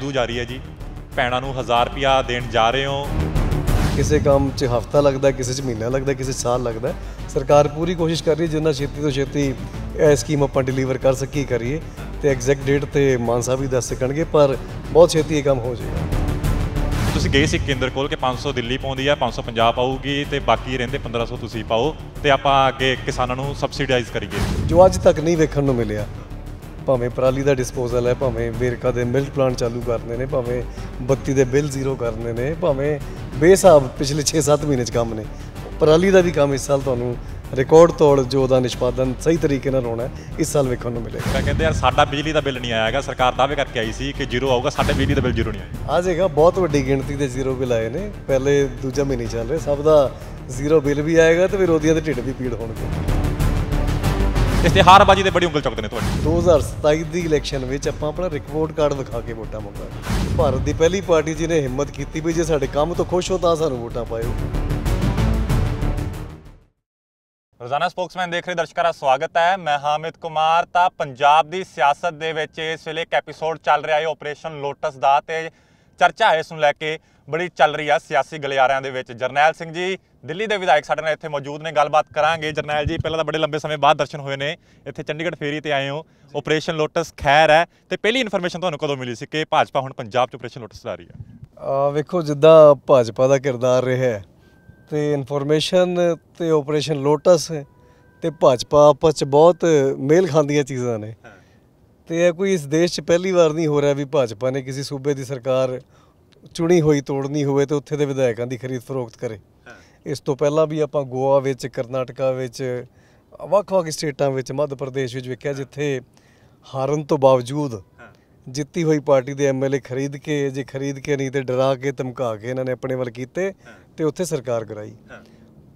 ਦੂ ਜਾ ਰਹੀ ਹੈ ਜੀ ਪੈਣਾ ਨੂੰ 1000 ਰੁਪਿਆ ਦੇਣ ਜਾ ਰਹੇ ਹੋ ਕਿਸੇ ਕੰਮ 'ਚ ਹਫਤਾ ਲੱਗਦਾ ਕਿਸੇ 'ਚ ਮਹੀਨਾ ਲੱਗਦਾ ਕਿਸੇ 'ਚ ਸਾਲ ਲੱਗਦਾ ਸਰਕਾਰ ਪੂਰੀ ਕੋਸ਼ਿਸ਼ ਕਰ ਰਹੀ ਹੈ ਜਿੰਨਾ ਛੇਤੀ ਤੋਂ ਛੇਤੀ ਇਹ ਸਕੀਮ ਆਪਾਂ ਡਿਲੀਵਰ ਕਰ ਸਕੀ ਕਰੀਏ ਤੇ ਐਗਜ਼ੈਕਟ ਡੇਟ ਤੇ ਮਾਨ ਸਾਹਿਬ ਵੀ ਦੱਸ ਸਕਣਗੇ ਪਰ ਬਹੁਤ ਛੇਤੀ ਇਹ ਕੰਮ ਹੋ ਜਾਏਗਾ ਤੁਸੀਂ ਗਏ ਸੀ ਕੇਂਦਰ ਕੋਲ ਕਿ 500 ਦਿੱਲੀ ਪਾਉਂਦੀ ਆ 550 ਪਾਉਗੀ ਤੇ ਬਾਕੀ ਰਹਿੰਦੇ 1500 ਤੁਸੀਂ ਪਾਓ ਤੇ ਆਪਾਂ ਅੱਗੇ ਕਿਸਾਨਾਂ ਨੂੰ ਸਬਸਿਡਾਈਜ਼ ਕਰੀਏ ਜੋ ਅੱਜ ਤੱਕ ਨਹੀਂ ਵੇਖਣ ਨੂੰ ਮਿਲਿਆ ਭਾਵੇਂ ਪਰਾਲੀ ਦਾ ਡਿਸਪੋਜ਼ਲ ਹੈ ਭਾਵੇਂ ਵੇਰਕਾ ਦੇ ਮਿਲਕ ਪਲਾਂਟ ਚਾਲੂ ਕਰਨੇ ਨੇ ਭਾਵੇਂ ਬੱਤੀ ਦੇ ਬਿੱਲ ਜ਼ੀਰੋ ਕਰਨੇ ਨੇ ਭਾਵੇਂ ਬੇਸਾਬ ਪਿਛਲੇ 6-7 ਮਹੀਨੇ 'ਚ ਕੰਮ ਨੇ ਪਰਾਲੀ ਦਾ ਵੀ ਕੰਮ ਇਸ ਸਾਲ ਤੁਹਾਨੂੰ ਰਿਕਾਰਡ ਤੋੜ ਜੋ ਦਾ ਨਿਸ਼ਪਾਦਨ ਸਹੀ ਤਰੀਕੇ ਨਾਲ ਹੋਣਾ ਇਸ ਸਾਲ ਵੇਖਣ ਨੂੰ ਮਿਲੇਗਾ ਤਾਂ ਕਹਿੰਦੇ ਯਾਰ ਸਾਡਾ ਬਿਜਲੀ ਦਾ ਬਿੱਲ ਨਹੀਂ ਆਇਆ ਹੈਗਾ ਸਰਕਾਰ ਦਾਅਵੇ ਕਰਕੇ ਆਈ ਸੀ ਕਿ ਜ਼ੀਰੋ ਆਊਗਾ ਸਾਡੇ ਬਿਜਲੀ ਦਾ ਬਿੱਲ ਜ਼ੀਰੋ ਨਹੀਂ ਆਇਆ ਆ ਜੇਗਾ ਬਹੁਤ ਵੱਡੀ ਗਿਣਤੀ ਦੇ ਜ਼ੀਰੋ ਬਿੱਲ ਆਏ ਨੇ ਪਹਿਲੇ ਦੂਜਾ ਮਹੀਨੇ ਚੱਲ ਰਿਹਾ ਸਭ ਦਾ ਜ਼ੀਰੋ ਬਿੱਲ ਵੀ ਆਏਗਾ ਤੇ ਵਿਰੋਧੀਆਂ ਦੇ ਢਿੱਡ ਵੀ ਪੀੜ ਹੋਣਗੇ ਇਸ਼ਤਿਹਾਰਬਾਜ਼ੀ ਤੇ ਬੜੀ ਉਂਗਲ ਚੁੱਕਦੇ ਨੇ ਤੁਹਾਡੀ 2027 ਦੀ ਇਲੈਕਸ਼ਨ ਵਿੱਚ ਆਪਾਂ ਆਪਣਾ ਰਿਕਵਰਡ ਕਾਰਡ ਵਿਖਾ ਕੇ ਵੋਟਾਂ ਮੰਗਾਂਗੇ ਭਾਰਤ ਦੀ ਪਹਿਲੀ ਪਾਰਟੀ ਜਿਹਨੇ ਹਿੰਮਤ ਕੀਤੀ ਵੀ ਜੇ ਸਾਡੇ ਕੰਮ ਤੋਂ ਖੁਸ਼ ਹੋ ਤਾਂ ਸਾਨੂੰ ਵੋਟਾਂ ਪਾਇਓ ਰੋਜ਼ਾਨਾ ਸਪੋਕਸਮੈਨ ਦੇਖ ਰਹੇ ਦਰਸ਼ਕਾਂ ਦਾ ਸਵਾਗਤ ਹੈ ਮੈਂ ਹਾਮਿਦ ਕੁਮਾਰ ਤਾਂ ਪੰਜਾਬ ਦੀ ਸਿਆਸਤ ਦੇ ਵਿੱਚ ਇਸ ਵੇਲੇ ਇੱਕ ਐਪੀਸੋਡ ਚੱਲ ਰਿਹਾ ਹੈ ਆਪਰੇਸ਼ਨ ਲੋਟਸ ਦਾ ਤੇ ਚਰਚਾ ਹੈ ਇਸ ਨੂੰ ਲੈ ਕੇ ਬੜੀ ਚੱਲ ਰਹੀ ਆ ਸਿਆਸੀ ਗਲਿਆਰਿਆਂ ਦੇ ਵਿੱਚ ਜਰਨੈਲ ਸਿੰਘ ਜੀ ਦਿੱਲੀ ਦੇ ਵਿਧਾਇਕ ਸਾਡੇ ਨਾਲ ਇੱਥੇ ਮੌਜੂਦ ਨੇ ਗੱਲਬਾਤ ਕਰਾਂਗੇ ਜਰਨੈਲ ਜੀ ਪਹਿਲਾਂ ਤਾਂ ਬੜੇ ਲੰਬੇ ਸਮੇਂ ਬਾਅਦ ਦਰਸ਼ਨ ਹੋਏ ਨੇ ਇੱਥੇ ਚੰਡੀਗੜ੍ਹ ਫੇਰੀ ਤੇ ਆਏ ਹੋ ਆਪਰੇਸ਼ਨ ਲੋਟਸ ਖੈਰ ਹੈ ਤੇ ਪਹਿਲੀ ਇਨਫੋਰਮੇਸ਼ਨ ਤੁਹਾਨੂੰ ਕਦੋਂ ਮਿਲੀ ਸੀ ਕਿ ਭਾਜਪਾ ਹੁਣ ਪੰਜਾਬ 'ਚ ਆਪਰੇਸ਼ਨ ਲੋਟਸ ਚਲਾ ਰਹੀ ਹੈ ਵੇਖੋ ਜਿੱਦਾਂ ਭਾਜਪਾ ਦਾ ਕਿਰਦਾਰ ਰਿਹਾ ਹੈ ਤੇ ਇਨਫੋਰਮੇਸ਼ਨ ਤੇ ਆਪਰੇਸ਼ਨ ਲੋਟਸ ਤੇ ਭਾਜਪਾ ਆਪਸ 'ਚ ਬਹੁਤ ਮੇਲ ਖਾਂਦੀਆਂ ਚੀਜ਼ਾਂ ਨੇ ਤੇ ਇਹ ਕੋਈ ਇਸ ਦੇਸ਼ 'ਚ ਪਹਿਲੀ ਵਾਰ ਨਹੀਂ ਹੋ ਰਿਹਾ ਵੀ ਭਾਜਪਾ ਨੇ ਕਿਸੇ ਸੂਬੇ ਦੀ ਸਰਕਾਰ ਚੁਣੀ ਹੋਈ ਤੋੜਨੀ ਹੋਵੇ ਤੇ ਉੱਥੇ ਦੇ ਵਿਧਾਇਕਾਂ ਦੀ ਖਰੀਦ ਫਰੋਖਤ ਕਰੇ ਇਸ ਤੋਂ ਪਹਿਲਾਂ ਵੀ ਆਪਾਂ ਗੋਆ ਵਿੱਚ ਕਰਨਾਟਕਾ ਵਿੱਚ ਵੱਖ-ਵੱਖ ਸਟੇਟਾਂ ਵਿੱਚ ਮੱਧ ਪ੍ਰਦੇਸ਼ ਵਿੱਚ ਵੇਖਿਆ ਜਿੱਥੇ ਹਾਰਨ ਤੋਂ ਬਾਵਜੂਦ ਜਿੱਤੀ ਹੋਈ ਪਾਰਟੀ ਦੇ ਐਮਐਲਏ ਖਰੀਦ ਕੇ ਜੇ ਖਰੀਦ ਕੇ ਨਹੀਂ ਤੇ ਡਰਾ ਕੇ ਧਮਕਾ ਕੇ ਇਹਨਾਂ ਨੇ ਆਪਣੇ ਵੱਲ ਕੀਤੇ ਤੇ ਉੱਥੇ ਸਰਕਾਰ ਕਰਾਈ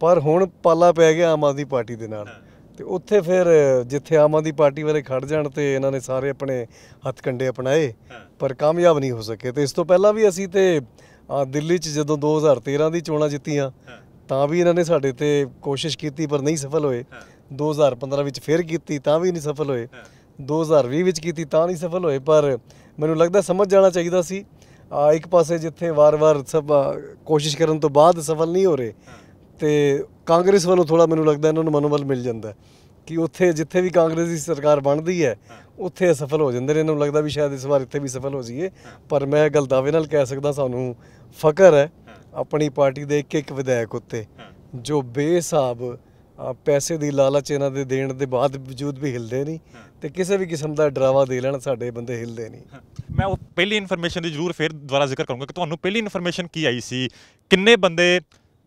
ਪਰ ਹੁਣ ਪਾਲਾ ਪੈ ਗਿਆ ਆਮ ਆਦਮੀ ਪਾਰਟੀ ਦੇ ਨਾਲ ਤੇ ਉੱਥੇ ਫਿਰ ਜਿੱਥੇ ਆਮ ਆਦਮੀ ਪਾਰਟੀ ਵਾਲੇ ਖੜ ਜਾਣ ਤੇ ਇਹਨਾਂ ਨੇ ਸਾਰੇ ਆਪਣੇ ਹੱਥ ਕੰਡੇ ਅਪਣਾਏ ਪਰ ਕਾਮਯਾਬ ਨਹੀਂ ਹੋ ਸਕੇ ਤੇ ਇਸ ਤੋਂ ਪਹਿਲਾਂ ਵੀ ਅਸੀਂ ਤੇ ਦਿੱਲੀ 'ਚ ਜਦੋਂ 2013 ਦੀ ਚੋਣਾਂ ਜਿੱਤੀਆਂ ਤਾਂ ਵੀ ਇਹਨਾਂ ਨੇ ਸਾਡੇ ਤੇ ਕੋਸ਼ਿਸ਼ ਕੀਤੀ ਪਰ ਨਹੀਂ ਸਫਲ ਹੋਏ 2015 ਵਿੱਚ ਫੇਰ ਕੀਤੀ ਤਾਂ ਵੀ ਨਹੀਂ ਸਫਲ ਹੋਏ 2020 ਵਿੱਚ ਕੀਤੀ ਤਾਂ ਨਹੀਂ ਸਫਲ ਹੋਏ ਪਰ ਮੈਨੂੰ ਲੱਗਦਾ ਸਮਝ ਜਾਣਾ ਚਾਹੀਦਾ ਸੀ ਇੱਕ ਪਾਸੇ ਜਿੱਥੇ ਵਾਰ-ਵਾਰ ਸਭ ਕੋਸ਼ਿਸ਼ ਕਰਨ ਤੋਂ ਬਾਅਦ ਸਫਲ ਨਹੀਂ ਹੋ ਰਹੇ ਤੇ ਕਾਂਗਰਸ ਵੱਲੋਂ ਥੋੜਾ ਮੈਨੂੰ ਲੱਗਦਾ ਇਹਨਾਂ ਨੂੰ ਮਨੋਬਲ ਮਿਲ ਜਾਂਦਾ ਕਿ ਉੱਥੇ ਜਿੱਥੇ ਵੀ ਕਾਂਗਰਸ ਦੀ ਸਰਕਾਰ ਬਣਦੀ ਹੈ ਉੱਥੇ ਅਸਫਲ ਹੋ ਜਾਂਦੇ ਨੇ ਇਹਨਾਂ ਨੂੰ ਲੱਗਦਾ ਵੀ ਸ਼ਾਇਦ ਇਸ ਵਾਰ ਇੱਥੇ ਵੀ ਸਫਲ ਹੋ ਜਾਈਏ ਪਰ ਮੈਂ ਗੱਲ ਦਾਅਵੇ ਨਾਲ ਕਹਿ ਸਕਦਾ ਸਾਨੂੰ ਫਕਰ ਹੈ ਆਪਣੀ ਪਾਰਟੀ ਦੇ ਇੱਕ ਇੱਕ ਵਿਧਾਇਕ ਉੱਤੇ ਜੋ ਬੇਸਾਬ ਪੈਸੇ ਦੀ ਲਾਲਚ ਇਹਨਾਂ ਦੇ ਦੇਣ ਦੇ ਬਾਅਦ ਵਜੂਦ ਵੀ ਹਿਲਦੇ ਨਹੀਂ ਤੇ ਕਿਸੇ ਵੀ ਕਿਸਮ ਦਾ ਡਰਾਵਾ ਦੇ ਲੈਣ ਸਾਡੇ ਬੰਦੇ ਹਿਲਦੇ ਨਹੀਂ ਮੈਂ ਉਹ ਪਹਿਲੀ ਇਨਫੋਰਮੇਸ਼ਨ ਦੀ ਜ਼ਰੂਰ ਫੇਰ ਦੁਬਾਰਾ ਜ਼ਿਕਰ ਕਰੂੰਗਾ ਕਿ ਤੁਹਾਨੂੰ ਪਹਿਲੀ ਇਨਫੋਰਮੇਸ਼ਨ ਕੀ ਆਈ ਸੀ ਕਿੰਨੇ ਬੰਦੇ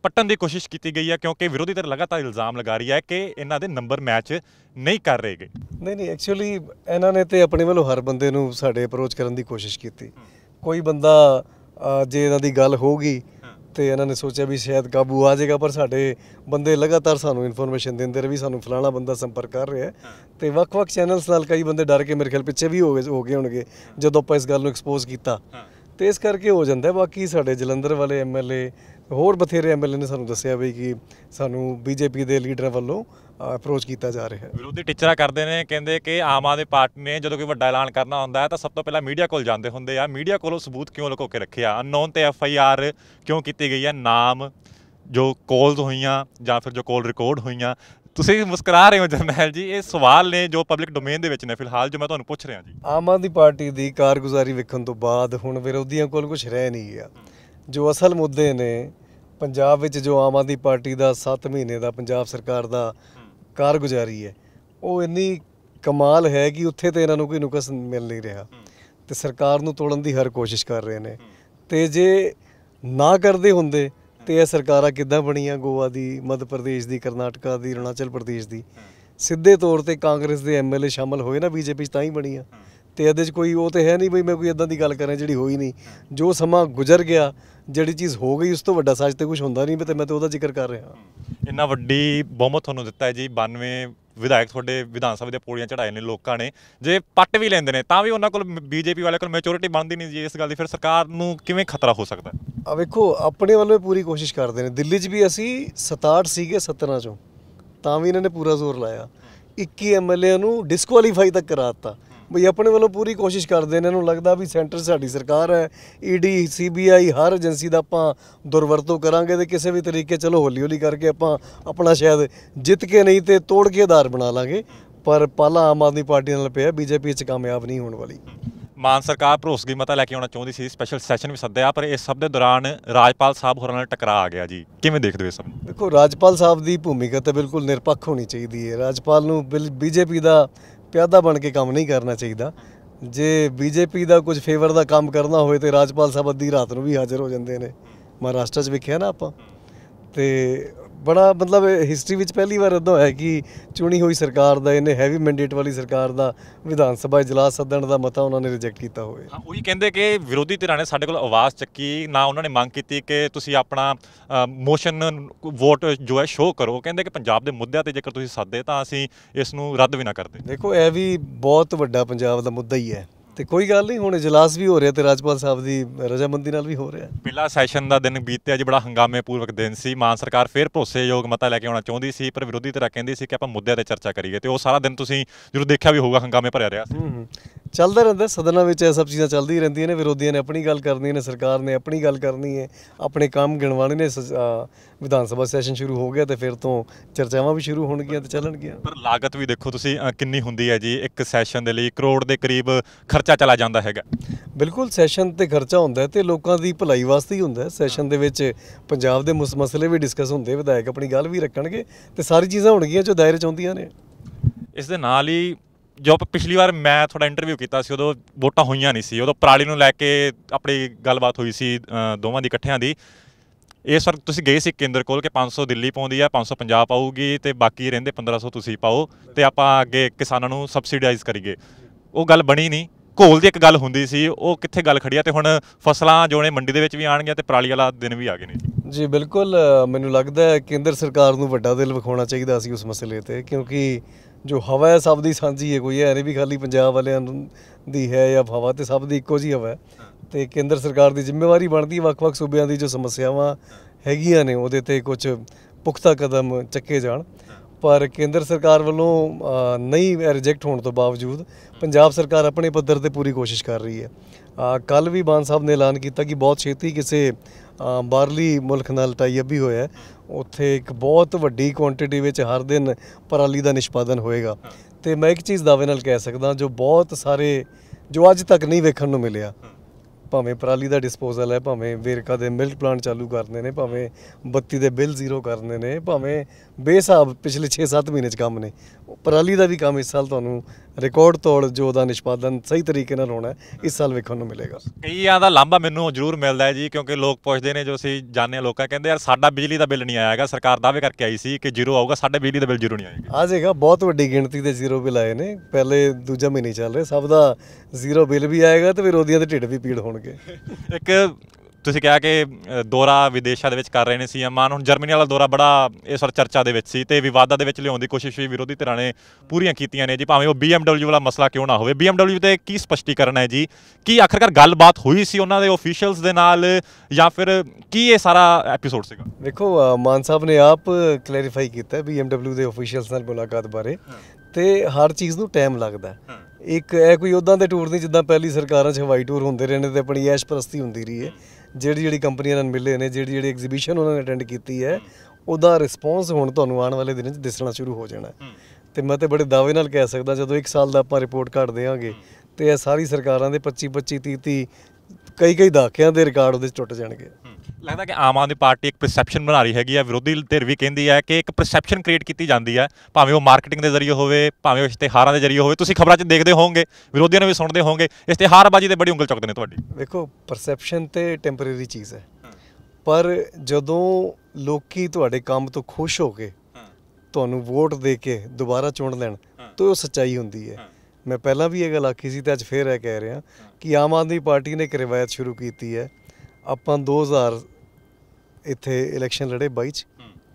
ਪੱਟਣ ਦੀ ਕੋਸ਼ਿਸ਼ ਕੀਤੀ ਗਈ ਹੈ ਕਿਉਂਕਿ ਵਿਰੋਧੀ ਧਿਰ ਲਗਾਤਾਰ ਇਲਜ਼ਾਮ ਲਗਾ ਰਹੀ ਹੈ ਕਿ ਇਹਨਾਂ ਦੇ ਨੰਬਰ ਮੈਚ ਨਹੀਂ ਕਰ ਰਹੇਗੇ ਨਹੀਂ ਨਹੀਂ ਐਕਚੁਅਲੀ ਇਹਨਾਂ ਨੇ ਤੇ ਆਪਣੇ ਵੱਲੋਂ ਹਰ ਬੰਦੇ ਨੂੰ ਸਾਡੇ ਅਪਰੋਚ ਕਰਨ ਦੀ ਕੋਸ਼ਿਸ਼ ਕੀਤੀ ਕੋਈ ਬੰਦਾ ਜੇ ਇਹਨਾਂ ਦੀ ਗੱਲ ਹੋਊਗੀ ਤੇ ਇਹਨਾਂ ਨੇ ਸੋਚਿਆ ਵੀ ਸ਼ਾਇਦ ਕਾਬੂ ਆ ਜਾਏਗਾ ਪਰ ਸਾਡੇ ਬੰਦੇ ਲਗਾਤਾਰ ਸਾਨੂੰ ਇਨਫੋਰਮੇਸ਼ਨ ਦਿੰਦੇ ਰਹੇ ਵੀ ਸਾਨੂੰ ਫਲਾਣਾ ਬੰਦਾ ਸੰਪਰਕ ਕਰ ਰਿਹਾ ਤੇ ਵੱਖ-ਵੱਖ ਚੈਨਲਸ ਨਾਲ ਕਈ ਬੰਦੇ ਡਰ ਕੇ ਮੇਰੇ ਖਿਆਲ ਪਿੱਛੇ ਵੀ ਹੋ ਗਏ ਹੋ ਗਏ ਹੋਣਗੇ ਜਦੋਂ ਆਪਾਂ ਇਸ ਗੱਲ ਨੂੰ ਐਕਸਪੋਜ਼ ਕੀਤਾ ਤੇ ਇਸ ਕਰਕੇ ਹੋ ਜਾਂਦਾ ਬਾਕੀ ਸਾਡੇ ਜਲੰਧਰ ਵਾਲੇ ਐਮਐਲਏ ਹੋਰ ਬਥੇਰੇ ਐਮਐਲਏ ਨੇ ਸਾਨੂੰ ਦੱਸਿਆ ਵੀ ਕਿ ਸਾਨੂੰ ਬੀਜੇਪੀ ਦੇ ਲੀਡਰ ਵੱਲੋਂ ਅਪਰੋਚ ਕੀਤਾ ਜਾ ਰਿਹਾ ਹੈ ਵਿਰੋਧੀ ਟੀਚਰਾ ਕਰਦੇ ਨੇ ਕਹਿੰਦੇ ਕਿ ਆਮ ਆਦਮੀ ਪਾਰਟੀ ਨੇ ਜਦੋਂ ਕੋਈ ਵੱਡਾ ਐਲਾਨ ਕਰਨਾ ਹੁੰਦਾ ਹੈ ਤਾਂ ਸਭ ਤੋਂ ਪਹਿਲਾਂ ਮੀਡੀਆ ਕੋਲ ਜਾਂਦੇ ਹੁੰਦੇ ਆ ਮੀਡੀਆ ਕੋਲੋਂ ਸਬੂਤ ਕਿਉਂ ਲੁਕੋ ਕੇ ਰੱਖਿਆ ਅਨਨੋਨ ਤੇ ਐਫ ਆਈ ਆਰ ਕਿਉਂ ਕੀਤੀ ਗਈ ਹੈ ਨਾਮ ਜੋ ਕਾਲਸ ਹੋਈਆਂ ਜਾਂ ਫਿਰ ਜੋ ਕਾਲ ਰਿਕਾਰਡ ਹੋਈਆਂ ਤੁਸੀਂ ਮੁਸਕਰਾ ਰਹੇ ਹੋ ਜਰਨੈਲ ਜੀ ਇਹ ਸਵਾਲ ਨੇ ਜੋ ਪਬਲਿਕ ਡੋਮੇਨ ਦੇ ਵਿੱਚ ਨੇ ਫਿਲਹਾਲ ਜੋ ਮੈਂ ਤੁਹਾਨੂੰ ਪੁੱਛ ਰਿਹਾ ਜੀ ਆਮ ਆਦਮੀ ਪਾਰਟੀ ਦੀ ਕਾਰਗੁਜ਼ਾਰੀ ਵੇਖਣ ਤੋਂ ਬਾਅਦ ਹੁਣ ਵਿਰੋਧੀਆਂ ਕੋਲ ਕੁਝ ਰਹਿ ਨਹੀਂ ਗਿਆ ਜੋ ਅਸਲ ਮੁੱਦੇ ਨੇ ਪੰਜਾਬ ਵਿੱਚ ਜੋ ਆਮ ਆਦਮੀ ਪਾਰਟੀ ਦਾ 7 ਮਹੀਨੇ ਦਾ ਪੰਜਾਬ ਸਰਕਾਰ ਦਾ ਕਾਰਗੁਜ਼ਾਰੀ ਹੈ ਉਹ ਇੰਨੀ ਕਮਾਲ ਹੈ ਕਿ ਉੱਥੇ ਤੇ ਇਹਨਾਂ ਨੂੰ ਕੋਈ ਨੁਕਸ ਮਿਲ ਨਹੀਂ ਰਿਹਾ ਤੇ ਸਰਕਾਰ ਨੂੰ ਤੋੜਨ ਦੀ ਹਰ ਕੋਸ਼ਿਸ਼ ਕਰ ਰਹੇ ਨੇ ਤੇ ਜੇ ਨਾ ਕਰਦੇ ਹੁੰਦੇ ਤੇ ਇਹ ਸਰਕਾਰਾਂ ਕਿੱਦਾਂ ਬਣੀਆਂ ਗੋਆ ਦੀ ਮੱਧ ਪ੍ਰਦੇਸ਼ ਦੀ ਕਰਨਾਟਕਾ ਦੀ ਰਣਾਚਲ ਪ੍ਰਦੇਸ਼ ਦੀ ਸਿੱਧੇ ਤੌਰ ਤੇ ਕਾਂਗਰਸ ਦੇ ਐਮਐਲਏ ਸ਼ਾਮਲ ਹੋਏ ਨਾ ਬੀਜੇਪੀ ਚ ਤਾਂ ਹੀ ਬਣੀਆਂ ਤੇ ਇਹਦੇ 'ਚ ਕੋਈ ਉਹ ਤੇ ਹੈ ਨਹੀਂ ਬਈ ਮੈਂ ਕੋਈ ਇਦਾਂ ਦੀ ਗੱਲ ਕਰਾਂ ਜਿਹੜੀ ਹੋਈ ਨਹੀਂ ਜੋ ਸਮਾਂ ਗੁਜ਼ਰ ਗਿਆ ਜਿਹੜੀ ਚੀਜ਼ ਹੋ ਗਈ ਉਸ ਤੋਂ ਵੱਡਾ ਸੱਚ ਤੇ ਕੁਝ ਹੁੰਦਾ ਨਹੀਂ ਤੇ ਮੈਂ ਤੇ ਉਹਦਾ ਜ਼ਿਕਰ ਕਰ ਰਿਹਾ ਇੰਨਾ ਵੱਡੀ ਬਹੁਮਤ ਤੁਹਾਨੂੰ ਦਿੱਤਾ ਹੈ ਜੀ 92 ਵਿਧਾਇਕ ਤੁਹਾਡੇ ਵਿਧਾਨ ਸਭਾ ਦੇ ਪੌੜੀਆਂ ਚੜਾਏ ਨੇ ਲੋਕਾਂ ਨੇ ਜੇ ਪੱਟ ਵੀ ਲੈਂਦੇ ਨੇ ਤਾਂ ਵੀ ਉਹਨਾਂ ਕੋਲ ਬੀਜੇਪੀ ਵਾਲੇ ਕੋਲ ਮੈਚੋਰਿਟੀ ਬਣਦੀ ਨਹੀਂ ਜੀ ਇਸ ਗੱਲ ਦੀ ਫਿਰ ਸਰਕਾਰ ਨੂੰ ਕਿਵੇਂ ਖਤਰਾ ਹੋ ਸਕਦਾ ਆ ਵੇਖੋ ਆਪਣੇ ਵੱਲੋਂ ਪੂਰੀ ਕੋਸ਼ਿਸ਼ ਕਰਦੇ ਨੇ ਦਿੱਲੀ 'ਚ ਵੀ ਅਸੀਂ 67 ਸੀਗੇ 17 ਚੋਂ ਤਾਂ ਵੀ ਇਹਨਾਂ ਨੇ ਪੂਰਾ ਜ਼ੋਰ ਲਾਇਆ 21 ਐਮਐਲਏ ਨੂੰ ਡਿਸਕੁਆਲੀਫਾਈ ਤੱਕ ਕਰਾਤਾ ਵੀ ਆਪਣੇ ਵੱਲੋਂ ਪੂਰੀ ਕੋਸ਼ਿਸ਼ ਕਰਦੇ ਨੇ ਇਹਨਾਂ ਨੂੰ ਲੱਗਦਾ ਵੀ ਸੈਂਟਰ ਸਾਡੀ ਸਰਕਾਰ ਹੈ ਈਡੀ ਸੀਬੀਆਈ ਹਰ ਏਜੰਸੀ ਦਾ ਆਪਾਂ ਦੁਰਵਰਤੋਂ ਕਰਾਂਗੇ ਤੇ ਕਿਸੇ ਵੀ ਤਰੀਕੇ ਚਲੋ ਹੌਲੀ ਹੌਲੀ ਕਰਕੇ ਆਪਾਂ ਆਪਣਾ ਸ਼ਾਇਦ ਜਿੱਤ ਕੇ ਨਹੀਂ ਤੇ ਤੋੜ ਕੇ ਆਧਾਰ ਬਣਾ ਲਾਂਗੇ ਪਰ ਪਹਿਲਾ ਆਮ ਆਦਮੀ ਪਾਰਟੀ ਨਾਲ ਪਿਆ ਬੀਜੇਪੀ ਚ ਕਾਮਯਾਬ ਨਹੀਂ ਹੋਣ ਵਾਲੀ ਮਾਨ ਸਰਕਾਰ ਭਰੋਸਗੀ ਮਤਾ ਲੈ ਕੇ ਆਉਣਾ ਚਾਹੁੰਦੀ ਸੀ ਸਪੈਸ਼ਲ ਸੈਸ਼ਨ ਵੀ ਸੱਦਿਆ ਪਰ ਇਸ ਸਭ ਦੇ ਦੌਰਾਨ ਰਾਜਪਾਲ ਸਾਹਿਬ ਹੋਰਾਂ ਨਾਲ ਟਕਰਾ ਆ ਗਿਆ ਜੀ ਕਿਵੇਂ ਦੇਖਦੇ ਹੋ ਸਭ ਦੇਖੋ ਰਾਜਪਾਲ ਸਾਹਿਬ ਦੀ ਭੂਮਿਕਾ ਤਾਂ ਬਿਲਕੁਲ ਨਿਰਪੱਖ ਹੋਣੀ ਚਾਹੀਦੀ ਹੈ ਰਾਜਪਾਲ ਨੂੰ ਬੀਜੇਪੀ ਦਾ ਪਿਆਦਾ ਬਣ ਕੇ ਕੰਮ ਨਹੀਂ ਕਰਨਾ ਚਾਹੀਦਾ ਜੇ ਬੀਜੇਪੀ ਦਾ ਕੁਝ ਫੇਵਰ ਦਾ ਕੰਮ ਕਰਨਾ ਹੋਵੇ ਤੇ ਰਾਜਪਾਲ ਸਾਹਿਬ ਅੱਧੀ ਰਾਤ ਨੂੰ ਵੀ ਹਾਜ਼ਰ ਹੋ ਜਾਂਦੇ ਨੇ ਮਹਾਰਾਸ਼ਟਰ 'ਚ ਵਿਖਿਆ ਨਾ ਆਪਾਂ ਤੇ ਬੜਾ ਮਤਲਬ ਹਿਸਟਰੀ ਵਿੱਚ ਪਹਿਲੀ ਵਾਰ ਇਦਾਂ ਹੋਇਆ ਕਿ ਚੁਣੀ ਹੋਈ ਸਰਕਾਰ ਦਾ ਇਹਨੇ ਹੈਵੀ ਮੈਂਡੇਟ ਵਾਲੀ ਸਰਕਾਰ ਦਾ ਵਿਧਾਨ ਸਭਾ ਇਜਲਾਸ ਸੱਦਣ ਦਾ ਮਤਾ ਉਹਨਾਂ ਨੇ ਰਿਜੈਕਟ ਕੀਤਾ ਹੋਵੇ ਹਾਂ ਉਹੀ ਕਹਿੰਦੇ ਕਿ ਵਿਰੋਧੀ ਧਿਰਾਂ ਨੇ ਸਾਡੇ ਕੋਲ ਆਵਾਜ਼ ਚੱਕੀ ਨਾ ਉਹਨਾਂ ਨੇ ਮੰਗ ਕੀਤੀ ਕਿ ਤੁਸੀਂ ਆਪਣਾ ਮੋਸ਼ਨ ਵੋਟ ਜੋ ਹੈ ਸ਼ੋਅ ਕਰੋ ਕਹਿੰਦੇ ਕਿ ਪੰਜਾਬ ਦੇ ਮੁੱਦਿਆਂ ਤੇ ਜੇਕਰ ਤੁਸੀਂ ਸਾਦੇ ਤਾਂ ਅਸੀਂ ਇਸ ਨੂੰ ਰੱਦ ਵੀ ਨਾ ਕਰਦੇ ਦੇਖੋ ਇਹ ਵੀ ਬਹੁਤ ਵੱਡਾ ਪੰਜਾਬ ਦਾ ਮੁੱਦਾ ਹੀ ਹੈ ਤੇ ਕੋਈ ਗੱਲ ਨਹੀਂ ਹੁਣ اجلاس ਵੀ ਹੋ ਰਿਹਾ ਤੇ ਰਾਜਪਾਲ ਸਾਹਿਬ ਦੀ ਰਜਾਮੰਦੀ ਨਾਲ ਵੀ ਹੋ ਰਿਹਾ ਪਹਿਲਾ ਸੈਸ਼ਨ ਦਾ ਦਿਨ ਬੀਤਿਆ ਅੱਜ ਬੜਾ ਹੰਗਾਮੇਪੂਰਵਕ ਦਿਨ ਸੀ ਮਾਨ ਸਰਕਾਰ ਫੇਰ ਭਰੋਸੇਯੋਗ ਮਤਾ ਲੈ ਕੇ ਆਉਣਾ ਚਾਹੁੰਦੀ ਸੀ ਪਰ ਵਿਰੋਧੀ ਧਿਰਾਂ ਕਹਿੰਦੀ ਸੀ ਕਿ ਆਪਾਂ ਮੁੱਦਿਆਂ ਤੇ ਚਰਚਾ ਕਰੀਏ ਤੇ ਉਹ ਸਾਰਾ ਦਿਨ ਤੁਸੀਂ ਜਦੋਂ ਦੇਖਿਆ ਵੀ ਹੋਊਗਾ ਹੰਗਾਮੇ ਭਰਿਆ ਰਿਹਾ ਸੀ ਚੱਲਦਾ ਰਹਿੰਦਾ ਸਦਨਾਂ ਵਿੱਚ ਇਹ ਸਭ ਚੀਜ਼ਾਂ ਚੱਲਦੀ ਰਹਿੰਦੀਆਂ ਨੇ ਵਿਰੋਧੀਆਂ ਨੇ ਆਪਣੀ ਗੱਲ ਕਰਨੀ ਨੇ ਸਰਕਾਰ ਨੇ ਆਪਣੀ ਗੱਲ ਕਰਨੀ ਹੈ ਆਪਣੇ ਕੰਮ ਗਿਣਵਾਣੇ ਨੇ ਵਿਧਾਨ ਸਭਾ ਸੈਸ਼ਨ ਸ਼ੁਰੂ ਹੋ ਗਿਆ ਤੇ ਫਿਰ ਤੋਂ ਚਰਚਾਵਾਂ ਵੀ ਸ਼ੁਰੂ ਹੋਣਗੀਆਂ ਤੇ ਚੱਲਣਗੀਆਂ ਪਰ ਲਾਗਤ ਵੀ ਦੇਖੋ ਤੁਸੀਂ ਕਿੰਨੀ ਹੁੰਦੀ ਹੈ ਜੀ ਇੱਕ ਸੈਸ਼ਨ ਦੇ ਲਈ ਕਰੋੜ ਦੇ ਕਰੀਬ ਖਰਚਾ ਚਲਾ ਜਾਂਦਾ ਹੈਗਾ ਬਿਲਕੁਲ ਸੈਸ਼ਨ ਤੇ ਖਰਚਾ ਹੁੰਦਾ ਤੇ ਲੋਕਾਂ ਦੀ ਭਲਾਈ ਵਾਸਤੇ ਹੀ ਹੁੰਦਾ ਸੈਸ਼ਨ ਦੇ ਵਿੱਚ ਪੰਜਾਬ ਦੇ ਮਸਲੇ ਵੀ ਡਿਸਕਸ ਹੁੰਦੇ ਵਿਧਾਇਕ ਆਪਣੀ ਗੱਲ ਵੀ ਰੱਖਣਗੇ ਤੇ ਸਾਰੀ ਚੀਜ਼ਾਂ ਹੋਣਗੀਆਂ ਜੋ ਦਾਇਰੇ ਚ ਆਉਂਦੀਆਂ ਨੇ ਇਸ ਦੇ ਨਾਲ ਹੀ ਜੋ ਪਿਛਲੀ ਵਾਰ ਮੈਂ ਤੁਹਾਡਾ ਇੰਟਰਵਿਊ ਕੀਤਾ ਸੀ ਉਦੋਂ ਵੋਟਾਂ ਹੋਈਆਂ ਨਹੀਂ ਸੀ ਉਦੋਂ ਪਰਾਲੀ ਨੂੰ ਲੈ ਕੇ ਆਪਣੀ ਗੱਲਬਾਤ ਹੋਈ ਸੀ ਦੋਵਾਂ ਦੀ ਇਕੱਠਿਆਂ ਦੀ ਇਸ ਵਾਰ ਤੁਸੀਂ ਗਏ ਸੀ ਕੇਂਦਰ ਕੋਲ ਕਿ 500 ਦਿੱਲੀ ਪਾਉਂਦੀ ਆ 500 ਪੰਜਾਬ ਪਾਊਗੀ ਤੇ ਬਾਕੀ ਰਹਿੰਦੇ 1500 ਤੁਸੀਂ ਪਾਓ ਤੇ ਆਪਾਂ ਅੱਗੇ ਕਿਸਾਨਾਂ ਨੂੰ ਸਬਸਿਡਾਈਜ਼ ਕਰੀਏ ਉਹ ਗੱਲ ਬਣੀ ਨਹੀਂ ਕੋਲ ਦੀ ਇੱਕ ਗੱਲ ਹੁੰਦੀ ਸੀ ਉਹ ਕਿੱਥੇ ਗੱਲ ਖੜੀ ਆ ਤੇ ਹੁਣ ਫਸਲਾਂ ਜੋਨੇ ਮੰਡੀ ਦੇ ਵਿੱਚ ਵੀ ਆਣਗੀਆਂ ਤੇ ਪਰਾਲੀ ਵਾਲਾ ਦਿਨ ਵੀ ਆ ਗਏ ਨੇ ਜੀ ਬਿਲਕੁਲ ਮੈਨੂੰ ਲੱਗਦਾ ਹੈ ਕੇਂਦਰ ਸਰਕਾਰ ਨੂੰ ਵੱਡਾ ਦਿਲ ਵਿਖਾਉਣਾ ਚਾਹੀਦਾ ਸੀ ਉਸ ਮਸਲੇ ਤੇ ਕਿਉਂਕਿ ਜੋ ਹਵਾ ਹੈ ਸਭ ਦੀ ਸਾਂਝੀ ਹੈ ਕੋਈ ਐ ਨਹੀਂ ਵੀ ਖਾਲੀ ਪੰਜਾਬ ਵਾਲਿਆਂ ਦੀ ਹੈ ਜਾਂ ਹਵਾ ਤੇ ਸਭ ਦੀ ਇੱਕੋ ਜੀ ਹਵਾ ਹੈ ਤੇ ਕੇਂਦਰ ਸਰਕਾਰ ਦੀ ਜ਼ਿੰਮੇਵਾਰੀ ਬਣਦੀ ਹੈ ਵੱਖ-ਵੱਖ ਸੂਬਿਆਂ ਦੀ ਜੋ ਸਮੱਸਿਆਵਾਂ ਹੈਗੀਆਂ ਨੇ ਉਹਦੇ ਤੇ ਕੁਝ ਪੁਖਤਾ ਕਦਮ ਚੱਕੇ ਜਾਣ ਪਰ ਕੇਂਦਰ ਸਰਕਾਰ ਵੱਲੋਂ ਨਹੀਂ ਰਿਜੈਕਟ ਹੋਣ ਤੋਂ ਬਾਵਜੂਦ ਪੰਜਾਬ ਸਰਕਾਰ ਆਪਣੇ ਪੱਧਰ ਤੇ ਪੂਰੀ ਕੋਸ਼ਿਸ਼ ਕਰ ਰਹੀ ਹੈ ਕੱਲ ਵੀ ਬਾਨ ਸਾਹਿਬ ਨੇ ਐਲਾਨ ਕੀਤਾ ਕਿ ਬਹੁਤ ਛੇਤੀ ਕਿਸੇ ਬਾਹਰਲੀ ਮੁਲਕ ਨਾਲ ਟਾਈਅਪ ਵੀ ਹੋਇਆ ਉੱਥੇ ਇੱਕ ਬਹੁਤ ਵੱਡੀ ਕੁਆਂਟੀਟੀ ਵਿੱਚ ਹਰ ਦਿਨ ਪਰਾਲੀ ਦਾ ਨਿਸ਼ਪਾਦਨ ਹੋਏਗਾ ਤੇ ਮੈਂ ਇੱਕ ਚੀਜ਼ ਦਾਅਵੇ ਨਾਲ ਕਹਿ ਸਕਦਾ ਜੋ ਬਹੁਤ ਸਾਰੇ ਜੋ ਅੱਜ ਤੱਕ ਨਹੀਂ ਵੇਖਣ ਨੂੰ ਮਿਲਿਆ ਭਾਵੇਂ ਪਰਾਲੀ ਦਾ ਡਿਸਪੋਜ਼ਲ ਹੈ ਭਾਵੇਂ ਵੇਰਕਾ ਦੇ ਮਿਲਕ ਪਲਾਂਟ ਚਾਲੂ ਕਰਨੇ ਨੇ ਭਾਵੇਂ ਬੱਤੀ ਦੇ ਬਿੱਲ ਜ਼ੀਰੋ ਕਰਨੇ ਨੇ ਭਾਵੇਂ ਬੇਸਾਬ ਪਿਛਲੇ 6-7 ਮਹੀਨੇ 'ਚ ਕੰਮ ਨੇ ਪਰਾਲੀ ਦਾ ਵੀ ਕੰਮ ਇਸ ਸਾਲ ਤੁਹਾਨੂੰ ਰਿਕਾਰਡ ਤੋੜ ਜੋ ਦਾ ਨਿਸ਼ਪਾਦਨ ਸਹੀ ਤਰੀਕੇ ਨਾਲ ਹੋਣਾ ਇਸ ਸਾਲ ਵੇਖਣ ਨੂੰ ਮਿਲੇਗਾ ਕਈਆਂ ਦਾ ਲਾਂਭਾ ਮੈਨੂੰ ਜ਼ਰੂਰ ਮਿਲਦਾ ਹੈ ਜੀ ਕਿਉਂਕਿ ਲੋਕ ਪੁੱਛਦੇ ਨੇ ਜੋ ਅਸੀਂ ਜਾਣਦੇ ਲੋਕਾਂ ਕਹਿੰਦੇ ਯਾਰ ਸਾਡਾ ਬਿਜਲੀ ਦਾ ਬਿੱਲ ਨਹੀਂ ਆਇਆ ਹੈਗਾ ਸਰਕਾਰ ਦਾਅਵੇ ਕਰਕੇ ਆਈ ਸੀ ਕਿ ਜ਼ੀਰੋ ਆਊਗਾ ਸਾਡੇ ਬਿਜਲੀ ਦਾ ਬਿੱਲ ਜ਼ੀਰੋ ਨਹੀਂ ਆਏਗਾ ਆ ਜਾਏਗਾ ਬਹੁਤ ਵੱਡੀ ਗਿਣਤੀ ਦੇ ਜ਼ੀਰੋ ਬਿੱਲ ਆਏ ਨੇ ਪਹਿਲੇ ਦੂਜਾ ਮਹੀਨੇ ਚੱਲ ਰਿਹਾ ਸਭ ਦਾ ਜ਼ੀਰੋ ਬਿੱਲ ਵੀ ਆਏਗਾ ਤੇ ਵਿਰੋਧੀਆਂ ਦੇ ਢਿੱਡ ਵੀ ਪੀੜ ਹੋਣਗੇ ਲੱਗੇ ਇੱਕ ਤੁਸੀਂ ਕਿਹਾ ਕਿ ਦੌਰਾ ਵਿਦੇਸ਼ਾਂ ਦੇ ਵਿੱਚ ਕਰ ਰਹੇ ਨੇ ਸੀ ਮਾਨ ਹੁਣ ਜਰਮਨੀ ਵਾਲਾ ਦੌਰਾ ਬੜਾ ਇਸ ਵਾਰ ਚਰਚਾ ਦੇ ਵਿੱਚ ਸੀ ਤੇ ਵਿਵਾਦਾਂ ਦੇ ਵਿੱਚ ਲਿਆਉਣ ਦੀ ਕੋਸ਼ਿਸ਼ ਵੀ ਵਿਰੋਧੀ ਧਿਰਾਂ ਨੇ ਪੂਰੀਆਂ ਕੀਤੀਆਂ ਨੇ ਜੀ ਭਾਵੇਂ ਉਹ BMW ਵਾਲਾ ਮਸਲਾ ਕਿਉਂ ਨਾ ਹੋਵੇ BMW ਤੇ ਕੀ ਸਪਸ਼ਟੀਕਰਨ ਹੈ ਜੀ ਕੀ ਆਖਰਕਾਰ ਗੱਲਬਾਤ ਹੋਈ ਸੀ ਉਹਨਾਂ ਦੇ ਅਫੀਸ਼ੀਅਲਸ ਦੇ ਨਾਲ ਜਾਂ ਫਿਰ ਕੀ ਇਹ ਸਾਰਾ ਐਪੀਸੋਡ ਸੀਗਾ ਦੇਖੋ ਮਾਨ ਸਾਹਿਬ ਨੇ ਆਪ ਕਲੈਰੀਫਾਈ ਕੀਤਾ BMW ਦੇ ਅਫੀਸ਼ੀਅਲਸ ਨਾਲ ਮੁਲਾਕਾਤ ਬਾਰੇ ਤੇ ਹਰ ਚੀਜ਼ ਨੂੰ ਟਾਈਮ ਲੱਗਦਾ ਇੱਕ ਇਹ ਕੋਈ ਉਦਾਂ ਦੇ ਟੂਰ ਨਹੀਂ ਜਿੱਦਾਂ ਪਹਿਲੀ ਸਰਕਾਰਾਂ 'ਚ ਹਵਾਈ ਟੂਰ ਹੁੰਦੇ ਰਹੇ ਨੇ ਤੇ ਆਪਣੀ ਐਸ਼ ਪ੍ਰਸਤੀ ਹੁੰਦੀ ਰਹੀ ਹੈ ਜਿਹੜੀ ਜਿਹੜੀ ਕੰਪਨੀਆਂ ਨਾਲ ਮਿਲੇ ਨੇ ਜਿਹੜੀ ਜਿਹੜੀ ਐਗਜ਼ੀਬਿਸ਼ਨ ਉਹਨਾਂ ਨੇ ਅਟੈਂਡ ਕੀਤੀ ਹੈ ਉਹਦਾ ਰਿਸਪੌਂਸ ਹੁਣ ਤੁਹਾਨੂੰ ਆਉਣ ਵਾਲੇ ਦਿਨਾਂ 'ਚ ਦਿਸਣਾ ਸ਼ੁਰੂ ਹੋ ਜਾਣਾ ਤੇ ਮੈਂ ਤੇ ਬੜੇ ਦਾਅਵੇ ਨਾਲ ਕਹਿ ਸਕਦਾ ਜਦੋਂ 1 ਸਾਲ ਦਾ ਆਪਾਂ ਰਿਪੋਰਟ ਕੱਢ ਦੇਵਾਂਗੇ ਤੇ ਇਹ ਸਾਰੀ ਸਰਕਾਰਾਂ ਦੇ 25 25 30 30 ਕਈ ਕਈ ਦਾਖਿਆਂ ਦੇ ਰਿਕਾਰਡ ਉਹਦੇ ਟੁੱਟ ਜਾਣਗੇ ਲੱਗਦਾ ਕਿ ਆਮ ਆਦਮੀ ਪਾਰਟੀ ਇੱਕ ਪਰਸੈਪਸ਼ਨ ਬਣਾ ਰਹੀ ਹੈਗੀ ਆ ਵਿਰੋਧੀ ਧਿਰ ਵੀ ਕਹਿੰਦੀ ਹੈ ਕਿ ਇੱਕ ਪਰਸੈਪਸ਼ਨ ਕ੍ਰੀਏਟ ਕੀਤੀ ਜਾਂਦੀ ਹੈ ਭਾਵੇਂ ਉਹ ਮਾਰਕੀਟਿੰਗ ਦੇ ਜ਼ਰੀਏ ਹੋਵੇ ਭਾਵੇਂ ਇਸ਼ਤਿਹਾਰਾਂ ਦੇ ਜ਼ਰੀਏ ਹੋਵੇ ਤੁਸੀਂ ਖਬਰਾਂ 'ਚ ਦੇਖਦੇ ਹੋਵੋਗੇ ਵਿਰੋਧੀਆਂ ਨੂੰ ਵੀ ਸੁਣਦੇ ਹੋਵੋਗੇ ਇਸ਼ਤਿਹਾਰਬਾਜ਼ੀ ਤੇ ਬੜੀ ਉਂਗਲ ਚੁੱਕਦੇ ਨੇ ਤੁਹਾਡੀ ਵੇਖੋ ਪਰਸੈਪਸ਼ਨ ਤੇ ਟੈਂਪਰੇਰੀ ਚੀਜ਼ ਹੈ ਪਰ ਜਦੋਂ ਲੋਕੀ ਤੁਹਾਡੇ ਕੰਮ ਤੋਂ ਖੁਸ਼ ਹੋ ਕੇ ਤੁਹਾਨੂੰ ਵੋਟ ਦੇ ਕੇ ਦੁਬਾਰਾ ਚੁਣ ਲੈਣ ਤਾਂ ਉਹ ਸੱਚਾਈ ਹੁੰਦੀ ਹੈ ਮੈਂ ਪਹਿਲਾਂ ਵੀ ਇਹ ਗੱਲ ਆਖੀ ਸੀ ਤੇ ਅੱਜ ਫੇਰ ਇਹ ਕਹਿ ਰਿਹਾ ਕਿ ਆਮ ਆਦਮੀ ਪਾਰਟੀ ਨੇ ਇੱਕ ਰਵਾਇਤ ਸ਼ੁਰੂ ਕੀਤੀ ਹੈ ਆਪਾਂ 2000 ਇੱਥੇ ਇਲੈਕਸ਼ਨ ਲੜੇ 22 ਚ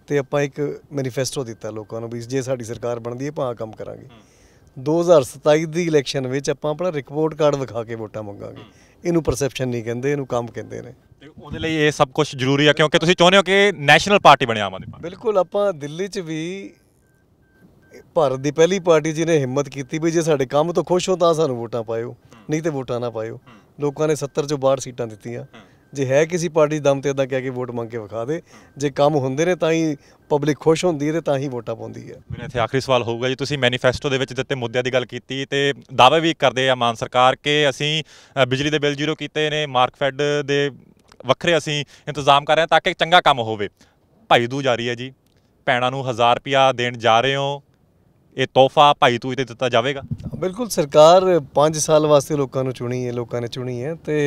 ਤੇ ਆਪਾਂ ਇੱਕ ਮੈਨੀਫੈਸਟੋ ਦਿੱਤਾ ਲੋਕਾਂ ਨੂੰ ਵੀ ਜੇ ਸਾਡੀ ਸਰਕਾਰ ਬਣਦੀ ਹੈ ਭਾਂ ਕੰਮ ਕਰਾਂਗੇ 2027 ਦੀ ਇਲੈਕਸ਼ਨ ਵਿੱਚ ਆਪਾਂ ਆਪਣਾ ਰਿਪੋਰਟ ਕਾਰਡ ਵਿਖਾ ਕੇ ਵੋਟਾਂ ਮੰਗਾਂਗੇ ਇਹਨੂੰ ਪਰਸੈਪਸ਼ਨ ਨਹੀਂ ਕਹਿੰਦੇ ਇਹਨੂੰ ਕੰਮ ਕਹਿੰਦੇ ਨੇ ਤੇ ਉਹਦੇ ਲਈ ਇਹ ਸਭ ਕੁਝ ਜ਼ਰੂਰੀ ਹੈ ਕਿਉਂਕਿ ਤੁਸੀਂ ਚਾਹੁੰਦੇ ਹੋ ਕਿ ਨੈਸ਼ਨਲ ਪਾਰਟੀ ਬਣੇ ਆਮ ਆਦਮੀ ਬਿਲਕੁਲ ਆਪਾਂ ਦਿੱਲੀ 'ਚ ਵੀ ਭਾਰਤ ਦੀ ਪਹਿਲੀ ਪਾਰਟੀ ਜਿਹਨੇ ਹਿੰਮਤ ਕੀਤੀ ਵੀ ਜੇ ਸਾਡੇ ਕੰਮ ਤੋਂ ਖੁਸ਼ ਹੋ ਤਾਂ ਸਾਨੂੰ ਵੋਟਾਂ ਪਾਇਓ ਨਹੀਂ ਤੇ ਵੋਟਾਂ ਨਾ ਪਾਇਓ ਲੋਕਾਂ ਨੇ 70 ਚੋਂ 62 ਸੀਟਾਂ ਦਿੱਤੀਆਂ ਜੇ ਹੈ ਕਿਸੇ ਪਾਰਟੀ ਦਮ ਤੇ ਅਦਾ ਕਹਿ ਕੇ ਵੋਟ ਮੰਗ ਕੇ ਵਿਖਾ ਦੇ ਜੇ ਕੰਮ ਹੁੰਦੇ ਨੇ ਤਾਂ ਹੀ ਪਬਲਿਕ ਖੁਸ਼ ਹੁੰਦੀ ਹੈ ਤੇ ਤਾਂ ਹੀ ਵੋਟਾਂ ਪਾਉਂਦੀ ਹੈ ਮੇਰੇ ਇੱਥੇ ਆਖਰੀ ਸਵਾਲ ਹੋਊਗਾ ਜੀ ਤੁਸੀਂ ਮੈਨੀਫੈਸਟੋ ਦੇ ਵਿੱਚ ਦਿੱਤੇ ਮੁੱਦਿਆਂ ਦੀ ਗੱਲ ਕੀਤੀ ਤੇ ਦਾਅਵੇ ਵੀ ਕਰਦੇ ਆ ਮਾਨ ਸਰਕਾਰ ਕਿ ਅਸੀਂ ਬਿਜਲੀ ਦੇ ਬਿੱਲ ਜ਼ੀਰੋ ਕੀਤੇ ਨੇ ਮਾਰਕ ਦੇ ਵੱਖਰੇ ਅਸੀਂ ਇੰਤਜ਼ਾਮ ਕਰ ਰਹੇ ਹਾਂ ਤਾਂ ਕਿ ਚੰਗਾ ਕੰਮ ਹੋਵੇ ਭਾਈ ਦੂ ਜਾਰੀ ਹੈ ਜੀ ਪੈਣਾ ਨੂੰ 1000 ਰੁਪਿਆ ਦੇਣ ਜਾ ਰਹੇ ਹੋ ਇਹ ਤੋਹਫਾ ਭਾਈ ਤੂਜ ਤੇ ਦਿੱਤਾ ਜਾਵੇਗਾ ਬਿਲਕੁਲ ਸਰਕਾਰ 5 ਸਾਲ ਵਾਸਤੇ ਲੋਕਾਂ ਨੂੰ ਚੁਣੀ ਹੈ ਲੋਕਾਂ ਨੇ ਚੁਣੀ ਹੈ ਤੇ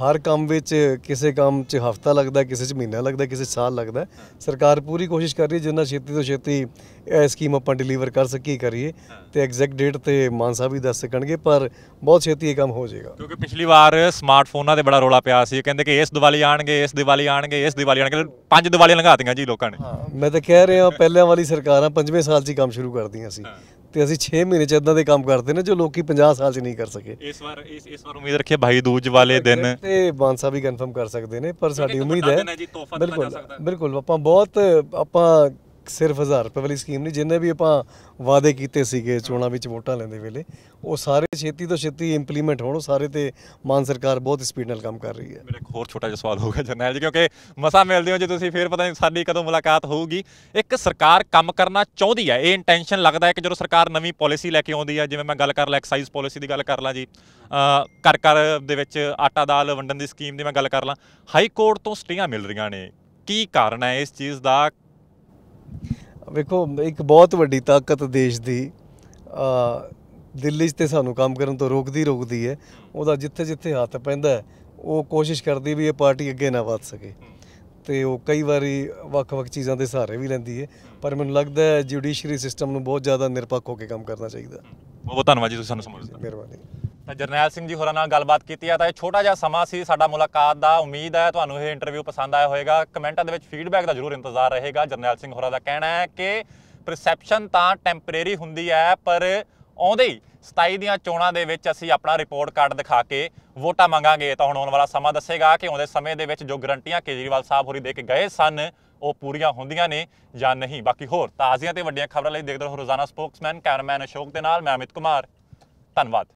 ਹਰ ਕੰਮ ਵਿੱਚ ਕਿਸੇ ਕੰਮ 'ਚ ਹਫਤਾ ਲੱਗਦਾ ਕਿਸੇ 'ਚ ਮਹੀਨਾ ਲੱਗਦਾ ਕਿਸੇ 'ਚ ਸਾਲ ਲੱਗਦਾ ਸਰਕਾਰ ਪੂਰੀ ਕੋਸ਼ਿਸ਼ ਕਰ ਰਹੀ ਹੈ ਜਿੰਨਾ ਛੇਤੀ ਤੋਂ ਛੇਤੀ ਇਹ ਸਕੀਮ ਆਪਾਂ ਡਿਲੀਵਰ ਕਰ ਸਕੀ ਕਰੀਏ ਤੇ ਐਗਜ਼ੈਕਟ ਡੇਟ ਤੇ ਮਾਨ ਸਾਹਿਬ ਵੀ ਦੱਸ ਸਕਣਗੇ ਪਰ ਬਹੁਤ ਛੇਤੀ ਇਹ ਕੰਮ ਹੋ ਜਾਏਗਾ ਕਿਉਂਕਿ ਪਿਛਲੀ ਵਾਰ ਸਮਾਰਟਫੋਨਾਂ ਤੇ ਬੜਾ ਰੋਲਾ ਪਿਆ ਸੀ ਕਹਿੰਦੇ ਕਿ ਇਸ ਦੀਵਾਲੀ ਆਣਗੇ ਇਸ ਦੀਵਾਲੀ ਆਣਗੇ ਇਸ ਦੀਵਾਲੀ ਆਣਗੇ ਪੰਜ ਦੀਵਾਲੀਆਂ ਲੰਘਾਤੀਆਂ ਜੀ ਲੋਕਾਂ ਨੇ ਮੈਂ ਤਾਂ ਕਹਿ ਰਿਹਾ ਪਹਿਲਾਂ ਵਾਲੀ ਸਰਕਾਰਾਂ ਪੰਜਵੇਂ ਸਾਲ 'ਚ ਹੀ ਕੰਮ ਸ਼ੁਰੂ ਕਰਦੀਆਂ ਸੀ ਤੇ ਅਸੀਂ 6 ਮਹੀਨੇ ਚ ਇਦਾਂ ਦੇ ਕੰਮ ਕਰਦੇ ਨੇ ਜੋ ਲੋਕੀ 50 ਸਾਲ ਚ ਨਹੀਂ ਕਰ ਸਕੇ ਇਸ ਵਾਰ ਇਸ ਇਸ ਵਾਰ ਉਮੀਦ ਰੱਖੀਏ ਭਾਈ ਦੂਜ ਵਾਲੇ ਦਿਨ ਤੇ ਬਾਂਸਾ ਵੀ ਕਨਫਰਮ ਕਰ ਸਕਦੇ ਨੇ ਪਰ ਸਾਡੀ ਉਮੀਦ ਹੈ ਬਿਲਕੁਲ ਬਿਲਕੁਲ ਆਪਾਂ ਬਹੁਤ ਆਪਾਂ ਸਿਰਫ 1000 ਰੁਪਏ ਵਾਲੀ ਸਕੀਮ ਨਹੀਂ ਜਿੰਨੇ ਵੀ ਆਪਾਂ ਵਾਅਦੇ ਕੀਤੇ ਸੀਗੇ ਚੋਣਾਂ ਵਿੱਚ ਵੋਟਾਂ ਲੈਂਦੇ ਵੇਲੇ ਉਹ ਸਾਰੇ ਛੇਤੀ ਤੋਂ ਛੇਤੀ ਇੰਪਲੀਮੈਂਟ ਹੋਣ ਸਾਰੇ ਤੇ ਮਾਨ ਸਰਕਾਰ ਬਹੁਤ ਸਪੀਡ ਨਾਲ ਕੰਮ ਕਰ ਰਹੀ ਹੈ ਮੇਰਾ ਇੱਕ ਹੋਰ ਛੋਟਾ ਜਿਹਾ ਸਵਾਲ ਹੋਗਾ ਜਰਨੈਲ ਜੀ ਕਿਉਂਕਿ ਮਸਾ ਮਿਲਦੇ ਹੋ ਜੇ ਤੁਸੀਂ ਫੇਰ ਪਤਾ ਨਹੀਂ ਸਾਡੀ ਕਦੋਂ ਮੁਲਾਕਾਤ ਹੋਊਗੀ ਇੱਕ ਸਰਕਾਰ ਕੰਮ ਕਰਨਾ ਚਾਹੁੰਦੀ ਹੈ ਇਹ ਇੰਟੈਂਸ਼ਨ ਲੱਗਦਾ ਹੈ ਕਿ ਜਦੋਂ ਸਰਕਾਰ ਨਵੀਂ ਪਾਲਿਸੀ ਲੈ ਕੇ ਆਉਂਦੀ ਹੈ ਜਿਵੇਂ ਮੈਂ ਗੱਲ ਕਰ ਲਾਂ ਐਕਸਾਈਜ਼ ਪਾਲਿਸੀ ਦੀ ਗੱਲ ਕਰ ਲਾਂ ਜੀ ਕਰ ਕਰ ਦੇ ਵਿੱਚ ਆਟਾ ਦਾਲ ਵੰਡਣ ਦੀ ਸਕੀਮ ਦੀ ਮੈਂ ਗੱਲ ਕਰ ਲਾਂ ਹਾਈ ਕੋਰਟ ਤੋਂ ਸਟੇਆਂ ਮਿਲ ਰਹੀਆਂ ਨੇ ਕੀ ਕਾਰਨ ਹੈ ਇਸ ਚੀਜ਼ ਦਾ ਵੇਖੋ ਇੱਕ ਬਹੁਤ ਵੱਡੀ ਤਾਕਤ ਦੇਸ਼ ਦੀ ਦਿੱਲੀ 'ਚ ਤੇ ਸਾਨੂੰ ਕੰਮ ਕਰਨ ਤੋਂ ਰੋਕਦੀ ਰੋਕਦੀ ਹੈ ਉਹਦਾ ਜਿੱਥੇ ਜਿੱਥੇ ਹੱਥ ਪੈਂਦਾ ਉਹ ਕੋਸ਼ਿਸ਼ ਕਰਦੀ ਵੀ ਇਹ ਪਾਰਟੀ ਅੱਗੇ ਨਾ ਵਧ ਸਕੇ ਤੇ ਉਹ ਕਈ ਵਾਰੀ ਵੱਖ-ਵੱਖ ਚੀਜ਼ਾਂ ਦੇ ਸਹਾਰੇ ਵੀ ਲੈਂਦੀ ਹੈ ਪਰ ਮੈਨੂੰ ਲੱਗਦਾ ਹੈ ਜੁਡੀਸ਼ਰੀ ਸਿਸਟਮ ਨੂੰ ਬਹੁਤ ਜ਼ਿਆਦਾ ਨਿਰਪੱਖ ਹੋ ਕੇ ਕੰਮ ਕਰਨਾ ਚਾਹੀਦਾ ਬਹੁਤ ਧੰਨਵਾਦ ਜੀ ਤੁਸੀਂ ਸਾਨੂੰ ਸਮਝਾਇਆ ਮਿਹਰਬਾਨੀ ਤਾਂ ਜਰਨੈਲ ਸਿੰਘ ਜੀ ਹੋਰਾਂ ਨਾਲ ਗੱਲਬਾਤ ਕੀਤੀ ਆ ਤਾਂ ਇਹ ਛੋਟਾ ਜਿਹਾ ਸਮਾਂ ਸੀ ਸਾਡਾ ਮੁਲਾਕਾਤ ਦਾ ਉਮੀਦ ਹੈ ਤੁਹਾਨੂੰ ਇਹ ਇੰਟਰਵਿਊ ਪਸੰਦ ਆਇਆ ਹੋਵੇਗਾ ਕਮੈਂਟਾਂ ਦੇ ਵਿੱਚ ਫੀਡਬੈਕ ਦਾ ਜ਼ਰੂਰ ਇੰਤਜ਼ਾਰ ਰਹੇਗਾ ਜਰਨੈਲ ਸਿੰਘ ਹੋਰਾਂ ਦਾ ਕਹਿਣਾ ਹੈ ਕਿ ਪਰਸੈਪਸ਼ਨ ਤਾਂ ਟੈਂਪਰੇਰੀ ਹੁੰਦੀ ਹੈ ਪਰ ਆਉਂਦੇ ਹੀ 27 ਦੀਆਂ ਚੋਣਾਂ ਦੇ ਵਿੱਚ ਅਸੀਂ ਆਪਣਾ ਰਿਪੋਰਟ ਕਾਰਡ ਦਿਖਾ ਕੇ ਵੋਟਾਂ ਮੰਗਾਂਗੇ ਤਾਂ ਹੁਣ ਆਉਣ ਵਾਲਾ ਸਮਾਂ ਦੱਸੇਗਾ ਕਿ ਆਉਂਦੇ ਸਮੇਂ ਦੇ ਵਿੱਚ ਜੋ ਗਰੰਟੀਆਂ ਕੇਜਰੀਵਾਲ ਸਾਹਿਬ ਹੋਰੀ ਦੇ ਕੇ ਗਏ ਸਨ ਉਹ ਪੂਰੀਆਂ ਹੁੰਦੀਆਂ ਨੇ ਜਾਂ ਨਹੀਂ ਬਾਕੀ ਹੋਰ ਤਾਜ਼ੀਆਂ ਤੇ ਵੱਡੀਆਂ ਖਬਰਾਂ ਲਈ ਦੇਖਦੇ ਰਹੋ ਰੋਜ਼ਾਨਾ ਸਪੋਕਸਮੈਨ ਕੈਮਰਾਮੈਨ ਅਸ਼ੋਕ ਦੇ ਨਾਲ ਮੈਂ ਅਮਿਤ ਕੁਮਾਰ ਧੰਨਵਾਦ